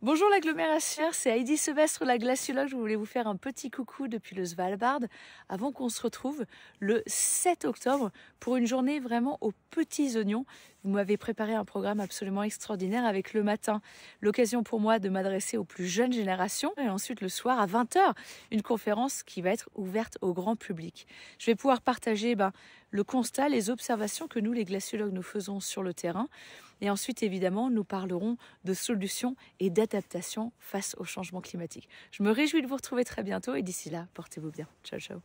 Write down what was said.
Bonjour l'agglomération, c'est Heidi Sevestre, la glaciologue. Je voulais vous faire un petit coucou depuis le Svalbard avant qu'on se retrouve le 7 octobre pour une journée vraiment aux petits oignons vous m'avez préparé un programme absolument extraordinaire avec le matin, l'occasion pour moi de m'adresser aux plus jeunes générations et ensuite le soir à 20h, une conférence qui va être ouverte au grand public. Je vais pouvoir partager ben, le constat, les observations que nous, les glaciologues, nous faisons sur le terrain. Et ensuite, évidemment, nous parlerons de solutions et d'adaptation face au changement climatique. Je me réjouis de vous retrouver très bientôt et d'ici là, portez-vous bien. Ciao, ciao.